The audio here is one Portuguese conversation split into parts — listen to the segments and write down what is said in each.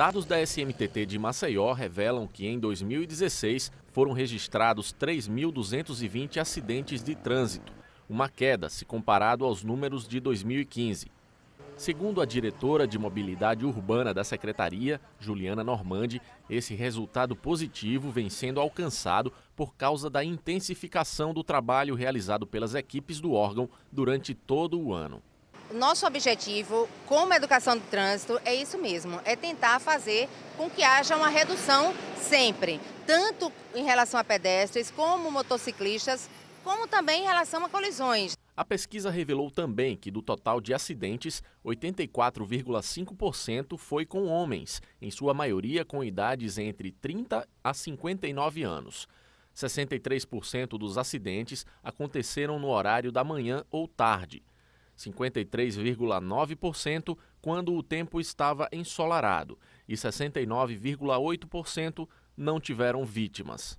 Dados da SMTT de Maceió revelam que em 2016 foram registrados 3.220 acidentes de trânsito, uma queda se comparado aos números de 2015. Segundo a diretora de Mobilidade Urbana da Secretaria, Juliana Normandi, esse resultado positivo vem sendo alcançado por causa da intensificação do trabalho realizado pelas equipes do órgão durante todo o ano nosso objetivo como educação do trânsito é isso mesmo, é tentar fazer com que haja uma redução sempre, tanto em relação a pedestres como motociclistas, como também em relação a colisões. A pesquisa revelou também que do total de acidentes, 84,5% foi com homens, em sua maioria com idades entre 30 a 59 anos. 63% dos acidentes aconteceram no horário da manhã ou tarde. 53,9% quando o tempo estava ensolarado e 69,8% não tiveram vítimas.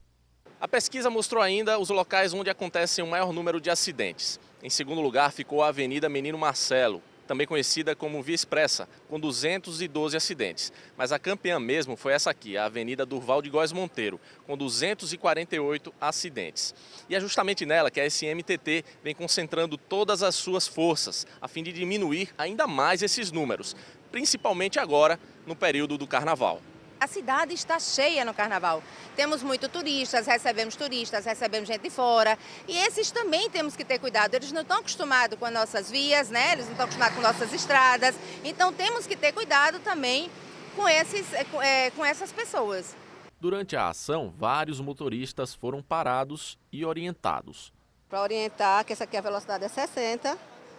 A pesquisa mostrou ainda os locais onde acontecem o maior número de acidentes. Em segundo lugar ficou a Avenida Menino Marcelo, também conhecida como Via Expressa, com 212 acidentes. Mas a campeã mesmo foi essa aqui, a Avenida Durval de Góes Monteiro, com 248 acidentes. E é justamente nela que a SMTT vem concentrando todas as suas forças, a fim de diminuir ainda mais esses números, principalmente agora no período do Carnaval. A cidade está cheia no carnaval. Temos muito turistas, recebemos turistas, recebemos gente de fora. E esses também temos que ter cuidado. Eles não estão acostumados com as nossas vias, né? Eles não estão acostumados com nossas estradas. Então temos que ter cuidado também com, esses, é, com essas pessoas. Durante a ação, vários motoristas foram parados e orientados. Para orientar que essa aqui é a velocidade é 60,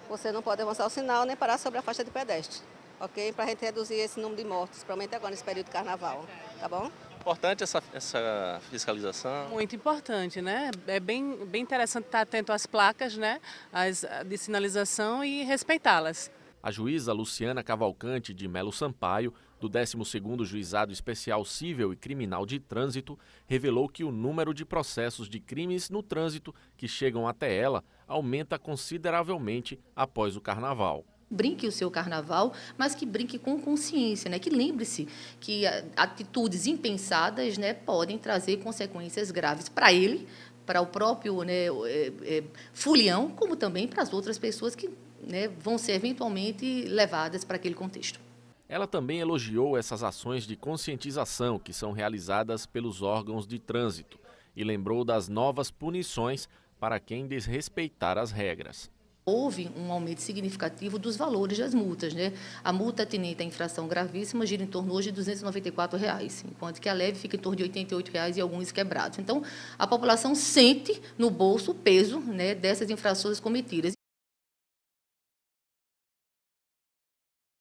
você não pode avançar o sinal nem parar sobre a faixa de pedestre ok? Para a gente reduzir esse número de mortes, principalmente agora nesse período de carnaval, tá bom? Importante essa, essa fiscalização? Muito importante, né? É bem, bem interessante estar atento às placas né? As, de sinalização e respeitá-las. A juíza Luciana Cavalcante de Melo Sampaio, do 12º Juizado Especial Civil e Criminal de Trânsito, revelou que o número de processos de crimes no trânsito que chegam até ela aumenta consideravelmente após o carnaval brinque o seu carnaval, mas que brinque com consciência, né? Que lembre-se que atitudes impensadas, né, podem trazer consequências graves para ele, para o próprio né, é, é, fulião, como também para as outras pessoas que né, vão ser eventualmente levadas para aquele contexto. Ela também elogiou essas ações de conscientização que são realizadas pelos órgãos de trânsito e lembrou das novas punições para quem desrespeitar as regras. Houve um aumento significativo dos valores das multas. Né? A multa atinente à infração gravíssima gira em torno hoje de R$ 294, reais, enquanto que a leve fica em torno de R$ 88 reais e alguns quebrados. Então, a população sente no bolso o peso né, dessas infrações cometidas.